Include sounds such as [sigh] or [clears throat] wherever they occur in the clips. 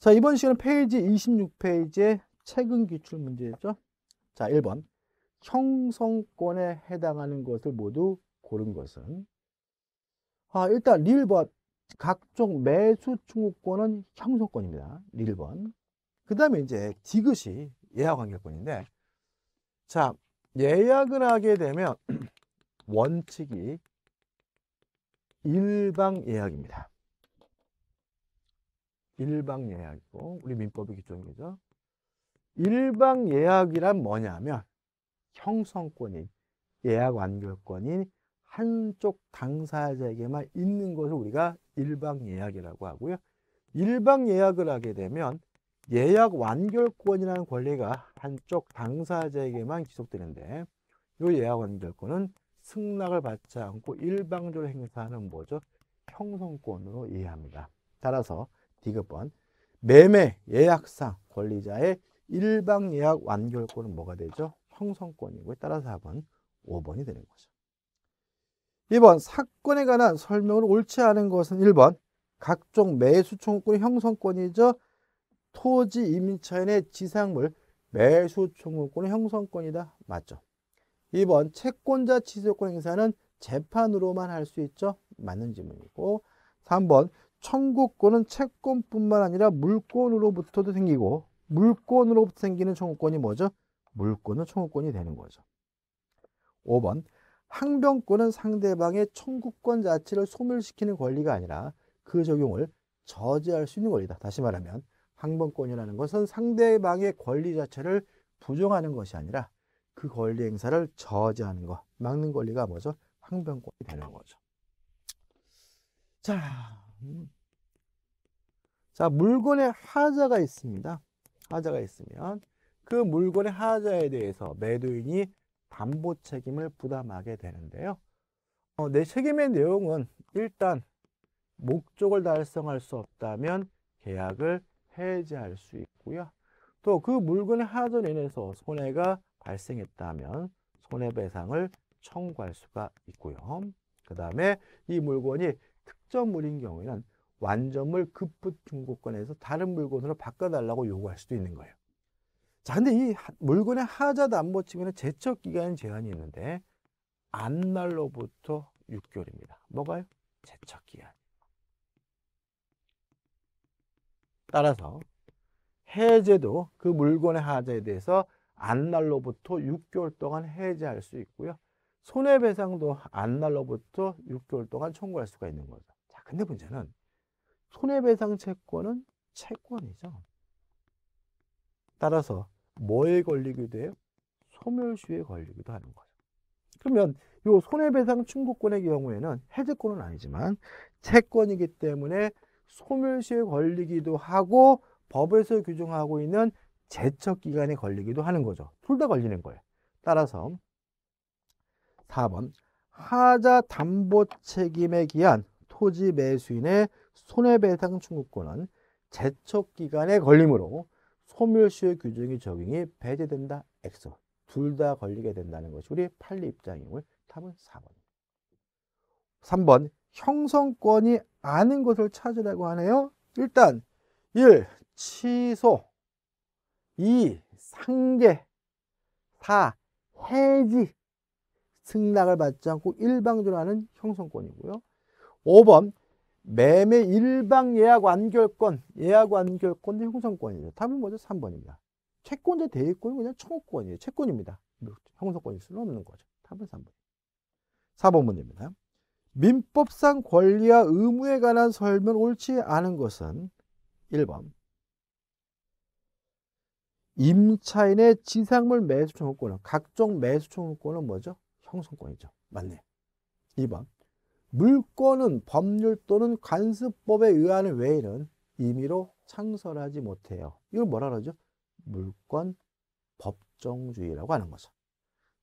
자, 이번 시간은 페이지 26페이지의 최근 기출 문제였죠. 자, 1번. 형성권에 해당하는 것을 모두 고른 것은 아, 일단 1번. 각종 매수 충고권은 형성권입니다. 1번. 그 다음에 이제 디귿이 예약 관계권인데 자, 예약을 하게 되면 [clears throat] 원칙이 일방 예약입니다. 일방 예약이고 우리 민법의 규정이죠. 일방 예약이란 뭐냐면 형성권인 예약 완결권인 한쪽 당사자에게만 있는 것을 우리가 일방 예약이라고 하고요. 일방 예약을 하게 되면 예약 완결권이라는 권리가 한쪽 당사자에게만 기속되는데 이 예약 완결권은 승낙을 받지 않고 일방적으로 행사하는 뭐죠? 형성권으로 이해합니다. 따라서 디귿번 매매 예약상 권리자의 일방 예약 완결권은 뭐가 되죠? 형성권이고 따라서 4번 5번이 되는 거죠. 2번 사건에 관한 설명을 옳지 않은 것은 1번 각종 매수 청권 형성권이죠. 토지 임차인의 지상물 매수 청권 형성권이다. 맞죠? 2번 채권자 취소권 행사는 재판으로만 할 수 있죠. 맞는 질문이고 3번 청구권은 채권뿐만 아니라 물권으로부터도 생기고 물권으로부터 생기는 청구권이 뭐죠? 물권은 청구권이 되는 거죠. 5번 항변권은 상대방의 청구권 자체를 소멸시키는 권리가 아니라 그 적용을 저지할 수 있는 권리다. 다시 말하면 항변권이라는 것은 상대방의 권리 자체를 부정하는 것이 아니라 그 권리 행사를 저지하는 것, 막는 권리가 뭐죠? 항변권이 되는 거죠. 자, 자, 물건에 하자가 있습니다. 하자가 있으면 그 물건의 하자에 대해서 매도인이 담보 책임을 부담하게 되는데요. 어, 내 책임의 내용은 일단 목적을 달성할 수 없다면 계약을 해지할 수 있고요. 또 그 물건의 하자로 인해서 손해가 발생했다면 손해배상을 청구할 수가 있고요. 그 다음에 이 물건이 특정물인 경우에는 완점을 급부 중고권에서 다른 물건으로 바꿔달라고 요구할 수도 있는 거예요. 자, 근데 이 물건의 하자도 안 붙이면 제척 기간 제한이 있는데 안날로부터 6개월입니다. 뭐가요? 제척 기한. 따라서 해제도 그 물건의 하자에 대해서 안날로부터 6개월 동안 해제할 수 있고요. 손해배상도 안 날로부터 6개월 동안 청구할 수가 있는 거죠. 자, 근데 문제는 손해배상 채권은 채권이죠. 따라서 뭐에 걸리기도 해요? 소멸시에 걸리기도 하는 거죠. 그러면 이 손해배상 청구권의 경우에는 해제권은 아니지만 채권이기 때문에 소멸시에 걸리기도 하고 법에서 규정하고 있는 제척 기간에 걸리기도 하는 거죠. 둘 다 걸리는 거예요. 따라서 4번 하자 담보 책임에 기한 토지 매수인의 손해배상 청구권은 제척 기간에 걸리므로 소멸시효 규정의 적용이 배제된다. X. 둘다 걸리게 된다는 것이 우리 판례 입장임을 답은 4번. 3번 형성권이 아닌 것을 찾으라고 하네요. 일단 1. 취소 2. 상계 4. 해지 승낙을 받지 않고 일방적으로 하는 형성권이고요. 5번 매매 일방 예약 완결권, 예약 완결권 형성권이죠. 답은 먼저 3번입니다. 채권자 대입권은 그냥 청구권이에요. 채권입니다. 형성권일 수는 없는 거죠. 답은 3번. 4번 문제입니다. 민법상 권리와 의무에 관한 설명 옳지 않은 것은 1번 임차인의 지상물 매수 청구권은 각종 매수 청구권은 뭐죠? 형성권이죠. 맞네. 2번. 물권은 법률 또는 관습법에 의한 외에는 임의로 창설하지 못해요. 이걸 뭐라 그러죠? 물권 법정주의라고 하는 거죠.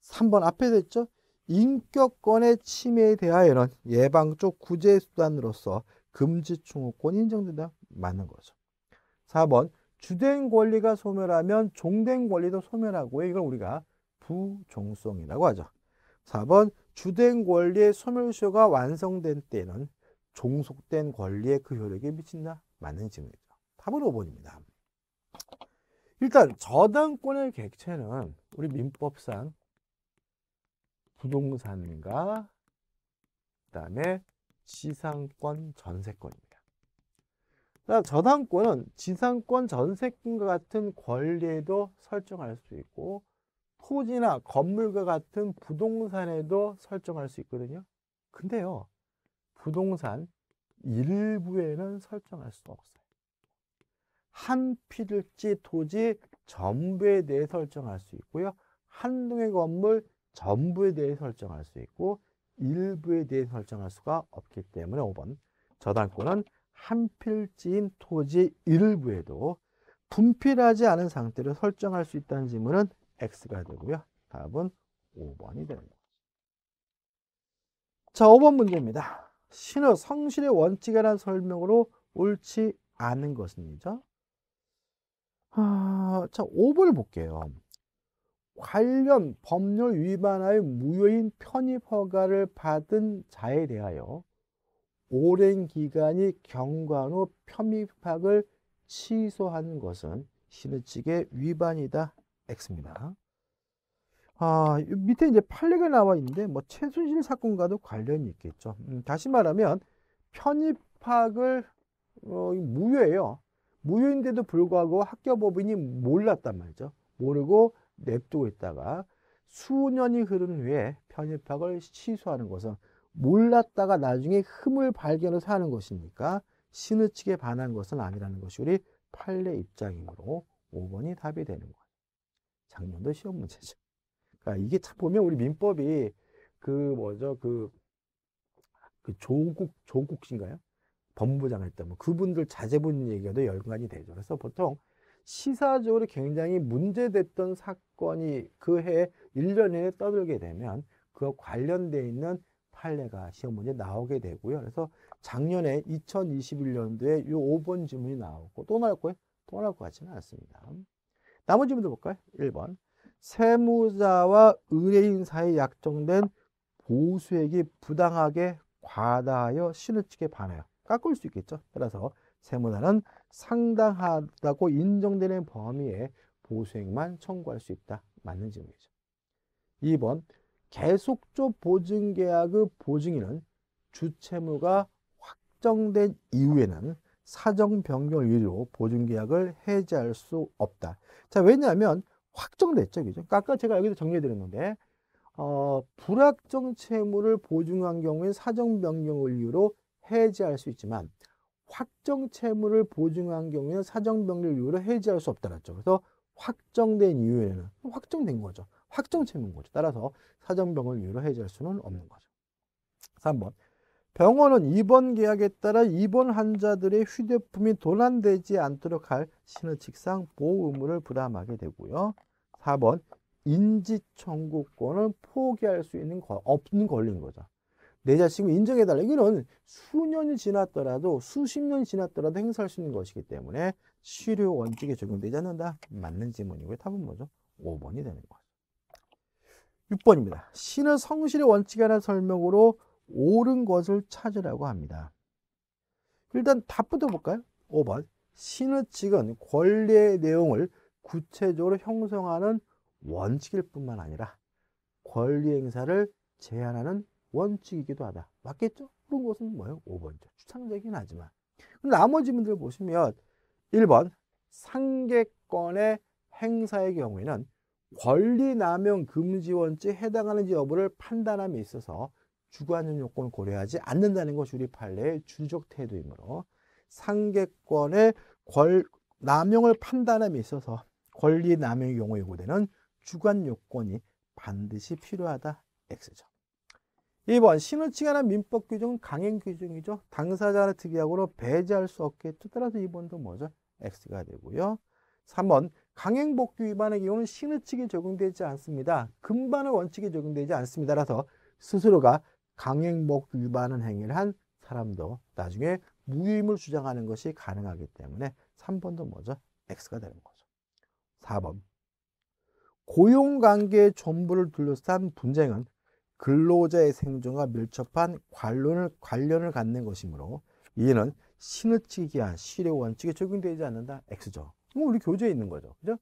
3번 앞에 됐죠? 인격권의 침해에 대하여는 예방적 구제수단으로서 금지충후권이 인정된다. 맞는 거죠. 4번 주된 권리가 소멸하면 종된 권리도 소멸하고 이걸 우리가 부종성이라고 하죠. 4번 주된 권리의 소멸시효가 완성된 때는 종속된 권리의 그 효력에 미친다. 맞는 질문이죠. 답은 5번입니다. 일단 저당권의 객체는 우리 민법상 부동산과 그다음에 지상권, 전세권입니다. 그다음 그러니까 저당권은 지상권, 전세권과 같은 권리에도 설정할 수 있고 토지나 건물과 같은 부동산에도 설정할 수 있거든요. 근데요, 부동산 일부에는 설정할 수 없어요. 한 필지 토지 전부에 대해 설정할 수 있고요. 한 동의 건물 전부에 대해 설정할 수 있고 일부에 대해 설정할 수가 없기 때문에 5번 저당권은 한 필지인 토지 일부에도 분필하지 않은 상태로 설정할 수 있다는 질문은 x가 되고요. 답은 5번이 되는 거죠. 자, 5번 문제입니다. 신의 성실의 원칙에 대한 설명으로 옳지 않은 것은이죠. 아, 자, 5번을 볼게요. 관련 법률 위반하여 무효인 편입 허가를 받은 자에 대하여 오랜 기간이 경과한 후 편입학을 취소하는 것은 신의 측의 위반이다. X입니다. 아, 밑에 이제 판례가 나와 있는데 뭐 최순실 사건과도 관련이 있겠죠. 음, 다시 말하면 편입학을 어, 무효예요. 무효인데도 불구하고 학교법인이 몰랐단 말이죠. 모르고 냅두고 있다가 수년이 흐른 후에 편입학을 취소하는 것은 몰랐다가 나중에 흠을 발견해서 하는 것이니까 신의 측에 반한 것은 아니라는 것이 우리 판례 입장이므로 5번이 답이 되는 거예요. 작년도 시험 문제죠. 그러니까 이게 참 보면 우리 민법이 그 뭐죠 그, 그 조국 조국신가요? 법무부장 했던 뭐 그분들 자제분 얘기도 열관이 되죠. 그래서 보통 시사적으로 굉장히 문제됐던 사건이 그해 일년에 떠들게 되면 그와 관련돼 있는 판례가 시험 문제 나오게 되고요. 그래서 작년에 2021년도에 요 5번 지문이 나왔고또 나올 거예요? 또 나올 것 같지는 않습니다. 나머지 문제 볼까요? 1번. 세무자와 의뢰인 사이 약정된 보수액이 부당하게 과다하여 신우 측에 반하여 깎을 수 있겠죠. 따라서 세무자는 상당하다고 인정되는 범위에 보수액만 청구할 수 있다. 맞는 질문이죠. 2번 계속조 보증계약의 보증인은 주채무가 확정된 이후에는 사정 변경 을 이유로 보증계약을 해지할 수 없다. 자, 왜냐하면 확정됐죠. 그죠? 그러니까 아까 제가 여기서 정리해드렸는데, 어, 불확정 채무를 보증한 경우에 사정 변경을 이유로 해지할 수 있지만, 확정 채무를 보증한 경우에는 사정 변경 을 이유로 해지할 수 없다랬죠. 그래서 확정된 이유에는 확정된 거죠. 확정 채무인 거죠. 따라서 사정 변경 을 이유로 해지할 수는 없는 거죠. 3번. 병원은 입원 계약에 따라 입원 환자들의 휴대품이 도난되지 않도록 할신의직상 보호 의무를 부담하게 되고요. 4번 인지청구권을 포기할 수 있는 거, 없는 권리인 거죠. 내 자식을 인정해달라. 이거는 수년이 지났더라도 수십 년이 지났더라도 행사할 수 있는 것이기 때문에 치료 원칙에 적용되지 않는다. 맞는 질문이고요. 답은 뭐죠? 5번이 되는 거죠. 6번입니다. 신의 성실의 원칙에 관한 설명으로 옳은 것을 찾으라고 합니다. 일단 답부터 볼까요? 5번 신의 측은 권리의 내용을 구체적으로 형성하는 원칙일 뿐만 아니라 권리 행사를 제한하는 원칙이기도 하다. 맞겠죠? 그런 것은 뭐예요? 5번이죠. 추상적이긴 하지만. 나머지 분들 보시면 1번 상계권의 행사의 경우에는 권리남용 금지 원칙에 해당하는지 여부를 판단함에 있어서 주관적 요건을 고려하지 않는다는 것 우리 판례의 주적 태도이므로 상계권의 권, 남용을 판단함에 있어서 권리 남용 의 경우에 요구되는 주관 요건이 반드시 필요하다 X죠. 1번 신호칭 하나 민법 규정은 강행 규정이죠. 당사자의 특이하고로 배제할 수 없겠죠. 따라서 2번도 뭐죠? X가 되고요. 3번 강행복규 위반의 경우는 신의칙이 적용되지 않습니다. 금반의 원칙이 적용되지 않습니다. 라서 스스로가 강행법 위반한 행위를 한 사람도 나중에 무효임을 주장하는 것이 가능하기 때문에 3번도 먼저 X가 되는 거죠. 4번 고용관계 전부를 둘러싼 분쟁은 근로자의 생존과 밀접한 관련을, 관련을 갖는 것이므로 이는 신의칙이야 실의 원칙에 적용되지 않는다 X죠. 뭐 우리 교재에 있는 거죠. 그죠?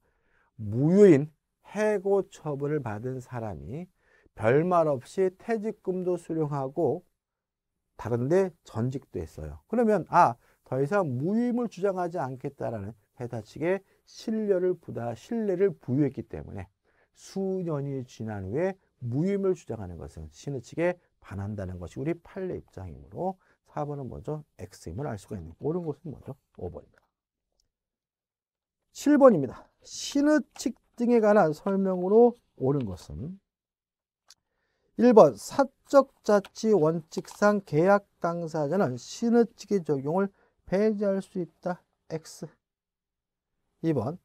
무효인 해고 처분을 받은 사람이 별말 없이 퇴직금도 수령하고 다른데 전직도 했어요. 그러면 아, 더 이상 무임을 주장하지 않겠다라는 회사 측의 신뢰를 부다 신뢰를 부여했기 때문에 수년이 지난 후에 무임을 주장하는 것은 신의 측에 반한다는 것이 우리 판례 입장이므로 4번은 먼저 X임을 알 수가 있는 옳은 것은 먼저 5번입니다. 7번입니다. 신의 측 등에 관한 설명으로 옳은 것은 1번 사적 자치 원칙상 계약 당사자는 신의측의 적용을 배제할 수 있다. X. 2번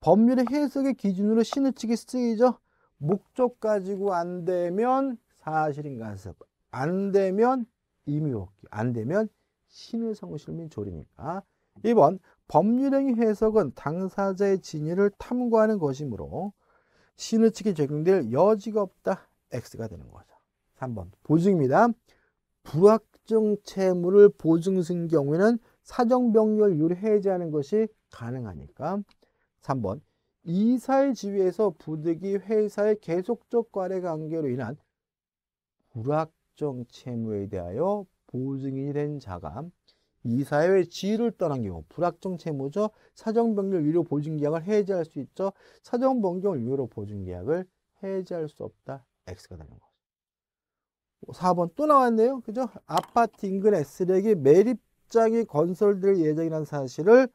법률의 해석의 기준으로 신의칙이 쓰이죠. 목적 가지고 안 되면 사실인 간섭, 안 되면 임의복귀, 안 되면 신의 성실 및 조리니까. 2번 법률행위 해석은 당사자의 진위를 탐구하는 것이므로 신의칙이 적용될 여지가 없다. X가 되는 거죠. 3번 보증입니다. 불확정 채무를 보증승 경우에는 사정병렬율 유 해제하는 것이 가능하니까 3번 이사의 지위에서 부득이 회사의 계속적 거래 관계로 인한 불확정 채무에 대하여 보증인이 된 자가 이사회의 지위를 떠난 경우 불확정 채무죠. 사정변경 유료 보증계약을 해제할 수 있죠. 사정변경 유료 보증계약을 해제할 수 없다. x가 되는 거죠. 4번 뭐 또 나왔네요. 그죠? 아파트 인근 S렉이 매립장이 건설될 예정이라는 사실을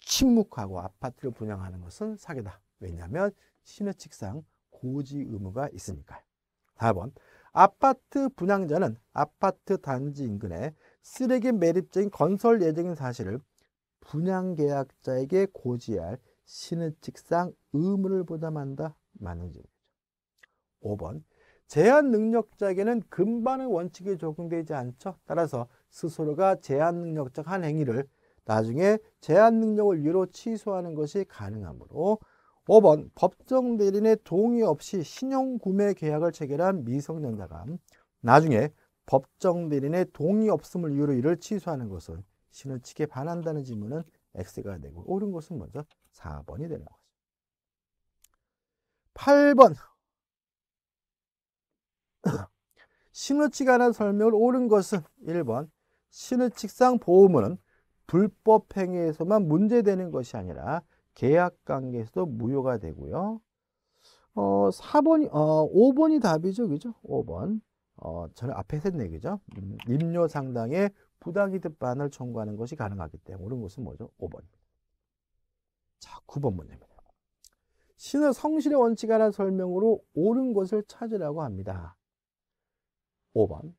침묵하고 아파트를 분양하는 것은 사기다. 왜냐하면 신의칙상 고지 의무가 있으니까요. 4번 아파트 분양자는 아파트 단지 인근에 쓰레기 매립적인 건설 예정인 사실을 분양계약자에게 고지할 신의칙상 의무를 부담한다. 맞는지. 5번 제한 능력자에게는 금반의 원칙이 적용되지 않죠. 따라서 스스로가 제한 능력적 한 행위를 나중에 제한 능력을 이유로 취소하는 것이 가능하므로 5번 법정 대리인의 동의 없이 신용 구매 계약을 체결한 미성년자가 나중에 법정 대리인의 동의 없음을 이유로 이를 취소하는 것은 신원 치게 반한다는 질문은 X가 되고 옳은 것은 먼저 4번이 되는 거죠. 8번 신우측 관한 설명을 옳은 것은 1번 신우측상 보험은 불법 행위에서만 문제되는 것이 아니라 계약 관계에서도 무효가 되고요. 어, 4번이, 어, 5번이 답이죠. 그죠? 5번. 어, 저는 앞에 셋 얘기죠. 음, 임료 상당의 부당이득 반을 청구하는 것이 가능하기 때문에 옳은 것은 뭐죠? 5번. 자, 9번 문제입 신은 성실의 원칙 하나 설명으로 옳은 것을 찾으라고 합니다. 5번.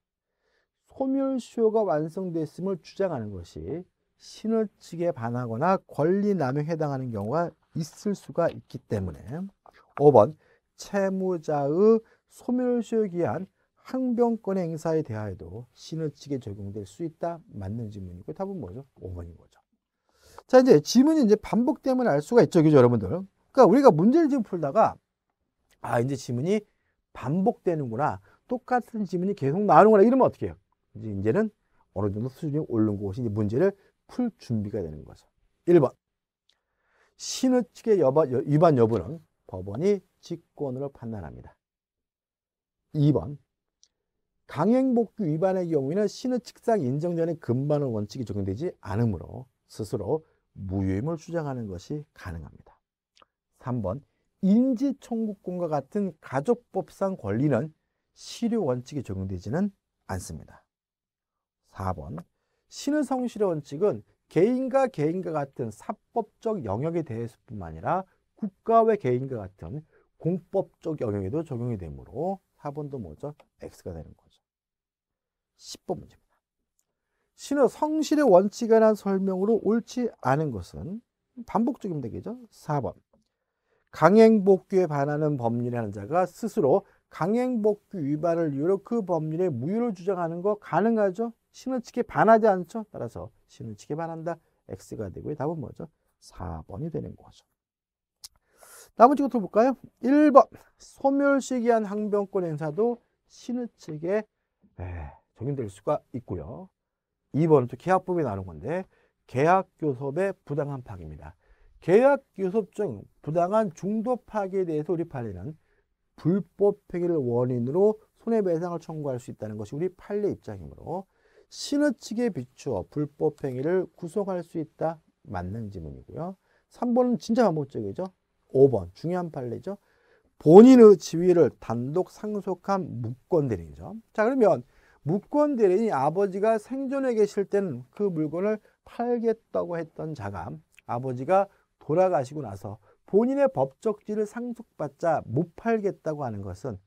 소멸시효가 완성됐음을 주장하는 것이 신을 측에 반하거나 권리남용에 해당하는 경우가 있을 수가 있기 때문에 5번 채무자의 소멸시효 기한 항변권의 행사에 대하여도 신을 측에 적용될 수 있다 맞는 질문이고 그 답은 뭐죠? 5번인 거죠. 자 이제 질문이 이제 반복 때문에 알 수가 있죠, 그죠 여러분들? 그러니까 우리가 문제를 지금 풀다가 아 이제 질문이 반복되는구나 똑같은 지문이 계속 나오는 거라 이러면 어떻게 해요? 이제 는 어느 정도 수준이 오른 것이 이제 문제를 풀 준비가 되는 거죠. 1번. 신의 측의 여바, 위반 여부는 법원이 직권으로 판단합니다. 2번. 강행복귀 위반의 경우에는 신의 측상 인정되는 금반의 원칙이 적용되지 않으므로 스스로 무효임을 주장하는 것이 가능합니다. 3번. 인지청구권과 같은 가족법상 권리는 실효 원칙이 적용되지는 않습니다. 4번 신의 성실의 원칙은 개인과 개인과 같은 사법적 영역에 대해서뿐만 아니라 국가와 개인과 같은 공법적 영역에도 적용이 되므로 4번도 뭐죠? X가 되는 거죠. 10번 문제입니다. 신의 성실의 원칙에 대한 설명으로 옳지 않은 것은 반복적인 대기죠. 4번. 강행복귀에 반하는 법률을 하는 자가 스스로 강행복귀 위반을 이유로 그 법률의 무효를 주장하는 거 가능하죠? 신우 측에 반하지 않죠? 따라서 신우 측에 반한다. X가 되고 답은 뭐죠? 4번이 되는 거죠. 나머지 것도 볼까요? 1번 소멸시기한 항변권 행사도 신우 측에 적용될 수가 있고요. 2번은 또 계약법이 나오는 건데 계약교섭의 부당한 파기입니다. 계약교섭 중 부당한 중도 파기에 대해서 우리 판례는 불법 행위를 원인으로 손해배상을 청구할 수 있다는 것이 우리 판례 입장이므로 신의 측에 비추어 불법 행위를 구속할 수 있다. 맞는 지문이고요. 3번은 진짜 반복적이죠. 5번 중요한 판례죠. 본인의 지위를 단독 상속한 무권대리인이죠. 자 그러면 무권대리인 아버지가 생존해 계실 때는 그 물건을 팔겠다고 했던 자가 아버지가 돌아가시고 나서 본인의 법적지를 상속받자 못 팔겠다고 하는 것은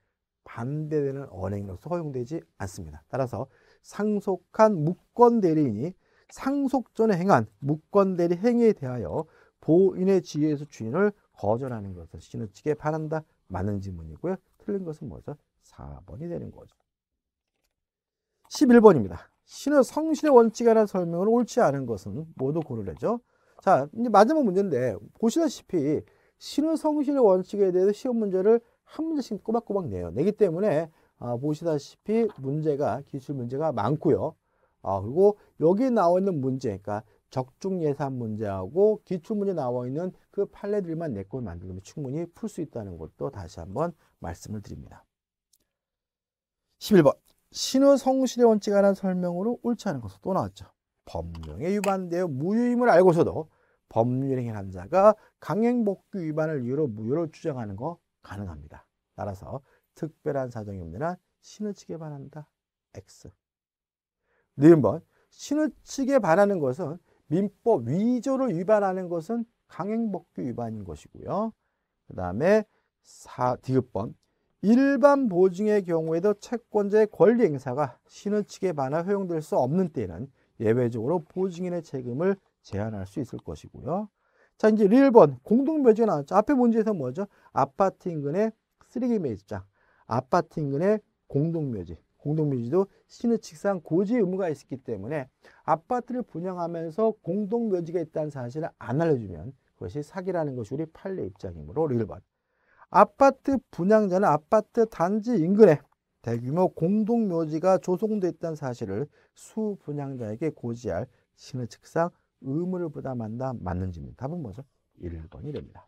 반대되는 언행으로서 허용되지 않습니다. 따라서 상속한 무권 대리인이 상속 전에 행한 무권 대리 행위에 대하여 보인의 지위에서 주인을 거절하는 것을 신우 측에 반한다. 맞는 질문이고요. 틀린 것은 뭐죠? 4번이 되는 거죠. 11번입니다. 신의 성실의 원칙에 관한 설명을 옳지 않은 것은 모두 고르래죠. 자, 이제 마지막 문제인데 보시다시피 신우성실의 원칙에 대해서 시험 문제를 한 문제씩 꼬박꼬박 내요. 내기 때문에 아, 보시다시피 문제가 기출 문제가 많고요. 아, 그리고 여기 나와 있는 문제, 그러니까 적중 예산 문제하고 기출 문제 나와 있는 그 판례들만 내걸 만들면 충분히 풀 수 있다는 것도 다시 한번 말씀을 드립니다. 11번 신우 성실의 원칙에 관한 설명으로 옳지 않은 것으로 또 나왔죠. 법령에 위반되어 무효임을 알고서도 법률행위를 한 자가 강행복귀 위반을 이유로 무효를 주장하는 거 가능합니다. 따라서 특별한 사정이 없느한신의측에 반한다. X. 네번 신의측에 반하는 것은 민법 위조를 위반하는 것은 강행복귀 위반인 것이고요. 그 다음에 디귿번 일반 보증의 경우에도 채권자의 권리 행사가 신의측에 반하 허용될 수 없는 때에는 예외적으로 보증인의 책임을 제한할 수 있을 것이고요. 자 이제 1번 공동묘지가 나왔죠. 앞에 문제에서 뭐죠? 아파트 인근의 쓰레기 매입자, 아파트 인근의 공동묘지. 공동묘지도 신의칙상 고지 의무가 있기 때문에 아파트를 분양하면서 공동묘지가 있다는 사실을 안 알려주면 그것이 사기라는 것이 우리 판례 입장이므로 1번. 아파트 분양자는 아파트 단지 인근에 대규모 공동묘지가 조성됐다는 사실을 수 분양자에게 고지할 신의 측상 의무를 부담한다 맞는지입니다. 답은 뭐죠? 1번이 됩니다.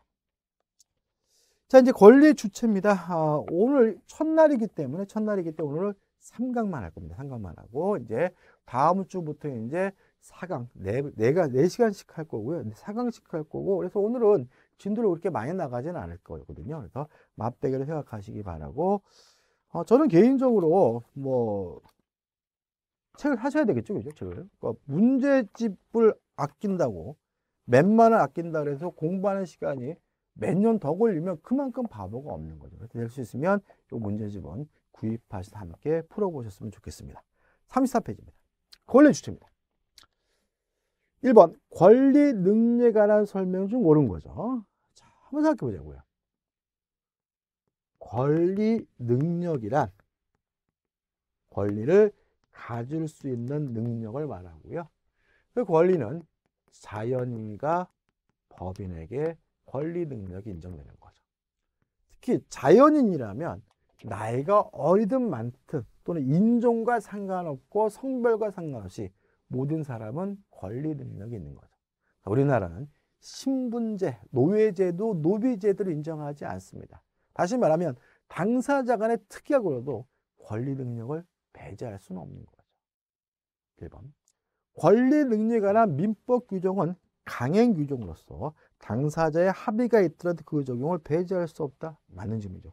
자 이제 권리의 주체입니다. 아, 오늘 첫날이기 때문에 첫날이기 때문에 오늘 3강만 할 겁니다. 3강만 하고 이제 다음 주부터 이제 4강 내가 4시간씩 할 거고요. 4강씩 할 거고 그래서 오늘은 진도를 그렇게 많이 나가지는 않을 거거든요. 그래서 맞대결을 생각하시기 바라고 어, 저는 개인적으로 뭐 책을 사셔야 되겠죠, 그죠? 책을. 그러니까 문제집을 아낀다고 맨만을 아낀다 그래서 공부하는 시간이 몇 년 더 걸리면 그만큼 바보가 없는 거죠. 될 수 있으면 이 문제집은 구입하셔서 함께 풀어보셨으면 좋겠습니다. 34페이지입니다. 권리 주체입니다. 1번 권리 능력에 관한 설명 중 옳은 거죠. 자, 한번 생각해 보자고요. 권리 능력이란 권리를 가질 수 있는 능력을 말하고요. 그 권리는 자연인과 법인에게 권리 능력이 인정되는 거죠. 특히 자연인이라면 나이가 어리든 많든 또는 인종과 상관없고 성별과 상관없이 모든 사람은 권리 능력이 있는 거죠. 우리나라는 신분제, 노예제도, 노비제도를 인정하지 않습니다. 다시 말하면 당사자 간의 특약으로도 권리 능력을 배제할 수는 없는 거죠. 1번 권리 능력에 관한 민법 규정은 강행 규정으로서 당사자의 합의가 있더라도 그 적용을 배제할 수 없다. 맞는 점이죠.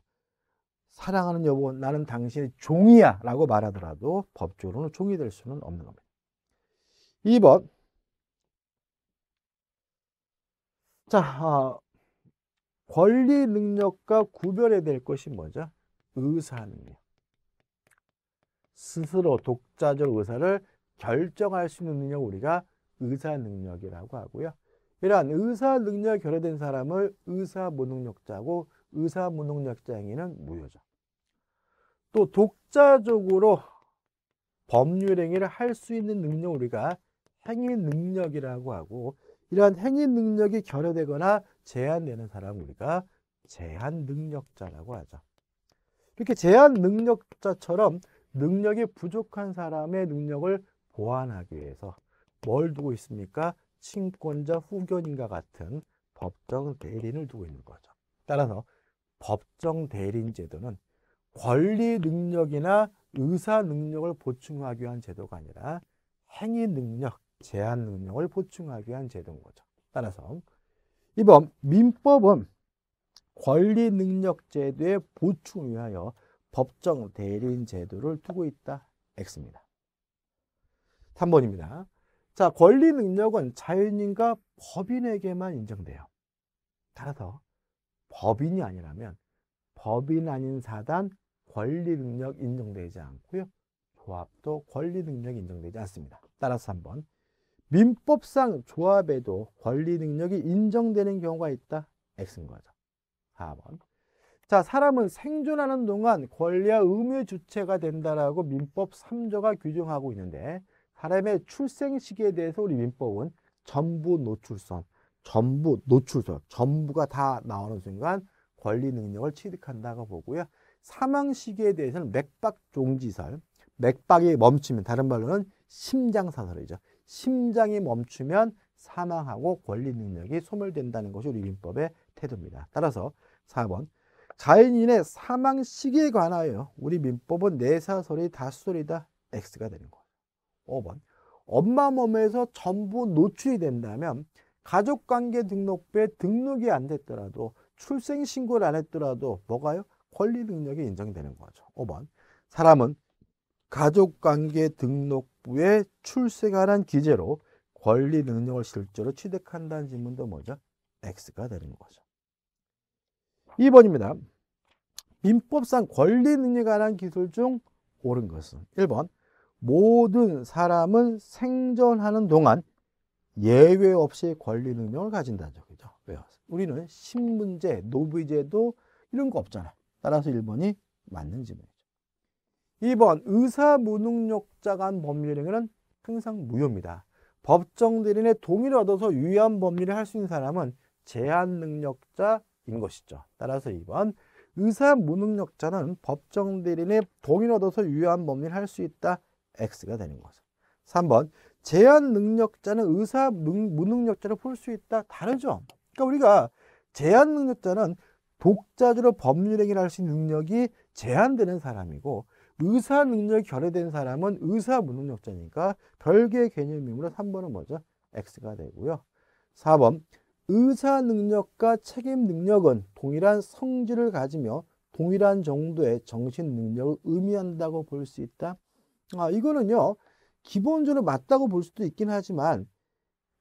사랑하는 여보 나는 당신의 종이야 라고 말하더라도 법적으로는 종이 될 수는 없는 겁니다. 2번 자 어, 권리 능력과 구별해야 될 것이 뭐죠? 의사 능력. 스스로 독자적 의사를 결정할 수 있는 능력 우리가 의사 능력이라고 하고요. 이러한 의사 능력 결여된 사람을 의사 무능력자고 의사 무능력자 행위는 무효죠. 또 독자적으로 법률 행위를 할 수 있는 능력 우리가 행위 능력이라고 하고 이러한 행위 능력이 결여되거나 제한되는 사람 우리가 제한 능력자라고 하죠. 이렇게 제한 능력자처럼 능력이 부족한 사람의 능력을 보완하기 위해서 뭘 두고 있습니까? 친권자 후견인과 같은 법정 대리인을 두고 있는 거죠. 따라서 법정 대리인 제도는 권리 능력이나 의사 능력을 보충하기 위한 제도가 아니라 행위 능력, 제한 능력을 보충하기 위한 제도인 거죠. 따라서 2번 민법은 권리능력제도의 보충 위하여 법정 대리인 제도를 두고 있다. X입니다. 3번입니다. 자, 권리 능력은 자연인과 법인에게만 인정돼요. 따라서 법인이 아니라면 법인 아닌 사단 권리 능력 인정되지 않고요. 조합도 권리 능력 인정되지 않습니다. 따라서 3번 민법상 조합에도 권리 능력이 인정되는 경우가 있다. X인 거죠. 4번. 자, 사람은 생존하는 동안 권리와 의무의 주체가 된다라고 민법 3조가 규정하고 있는데 사람의 출생 시기에 대해서 우리 민법은 전부 노출선, 전부 노출선, 전부가 다 나오는 순간 권리 능력을 취득한다고 보고요. 사망 시기에 대해서는 맥박 종지설, 맥박이 멈추면 다른 말로는 심장사설이죠. 심장이 멈추면 사망하고 권리 능력이 소멸된다는 것이 우리 민법의 태도입니다. 따라서 4번 자연인의 사망 시기에 관하여 우리 민법은 내사설이 다수설이다 X가 되는 거예요. 5번 엄마 몸에서 전부 노출이 된다면 가족관계 등록부에 등록이 안 됐더라도 출생신고를 안 했더라도 뭐가요? 권리 능력이 인정되는 거죠. 5번 사람은 가족관계 등록 법부의 출세 관한 기재로 권리 능력을 실제로 취득한다는 질문도 뭐죠? X가 되는 거죠. 2번입니다. 민법상 권리 능력 관한 기술 중 옳은 것은 1번 모든 사람은 생존하는 동안 예외 없이 권리 능력을 가진다죠. 그죠? 왜요? 우리는 식문제, 노부제도 이런 거 없잖아. 따라서 1번이 맞는 질문 2번 의사 무능력자간 법률행위는 항상 무효입니다. 법정 대리인의 동의를 얻어서 유의한 법률을 할 수 있는 사람은 제한 능력자인 것이죠. 따라서 2번 의사 무능력자는 법정 대리인의 동의를 얻어서 유의한 법률을 할 수 있다. X가 되는 거죠. 3번 제한 능력자는 의사 무능력자를 볼 수 있다. 다르죠. 그러니까 우리가 제한 능력자는 독자적으로 법률행위를 할 수 있는 능력이 제한되는 사람이고 의사 능력이 결여된 사람은 의사 무능력자니까 별개의 개념이므로 3번은 뭐죠? X가 되고요. 4번 의사 능력과 책임 능력은 동일한 성질을 가지며 동일한 정도의 정신 능력을 의미한다고 볼 수 있다. 아, 이거는요. 기본적으로 맞다고 볼 수도 있긴 하지만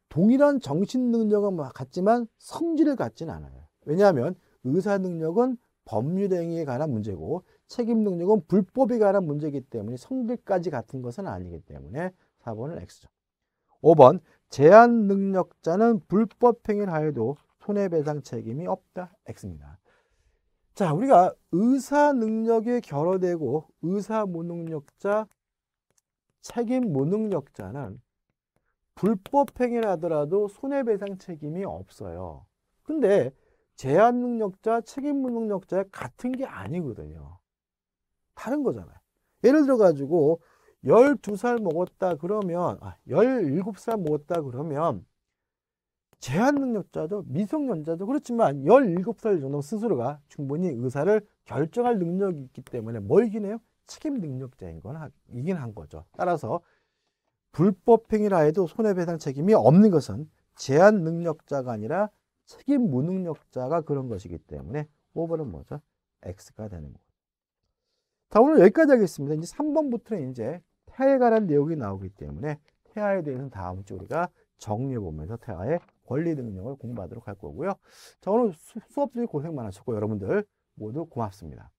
동일한 정신 능력은 뭐 같지만 성질을 갖진 않아요. 왜냐하면 의사 능력은 법률 행위에 관한 문제고 책임 능력은 불법에 관한 문제이기 때문에 성질까지 같은 것은 아니기 때문에 4번은 X죠. 5번 제한 능력자는 불법 행위를 하여도 손해배상 책임이 없다. X입니다. 자, 우리가 의사 능력이 결여되고 의사 무능력자, 책임 무능력자는 불법 행위를 하더라도 손해배상 책임이 없어요. 근데 제한 능력자, 책임 무능력자 같은 게 아니거든요. 다른 거잖아요. 예를 들어 가지고 12살 먹었다 그러면 아, 17살 먹었다 그러면 제한 능력자도 미성년자도 그렇지만 17살 정도 스스로가 충분히 의사를 결정할 능력이 있기 때문에 뭘긴 해요. 책임 능력자인 건 하, 이긴 한 거죠. 따라서 불법행위라 해도 손해배상 책임이 없는 것은 제한 능력자가 아니라 책임 무능력자가 그런 것이기 때문에 5번은 뭐죠? X가 되는 거예요. 자, 오늘 여기까지 하겠습니다. 이제 3번부터는 이제 태아에 관한 내용이 나오기 때문에 태아에 대해서는 다음 주 우리가 정리해 보면서 태아의 권리 등령을 공부하도록 할 거고요. 자, 오늘 수업 중에 고생 많으셨고 여러분들 모두 고맙습니다.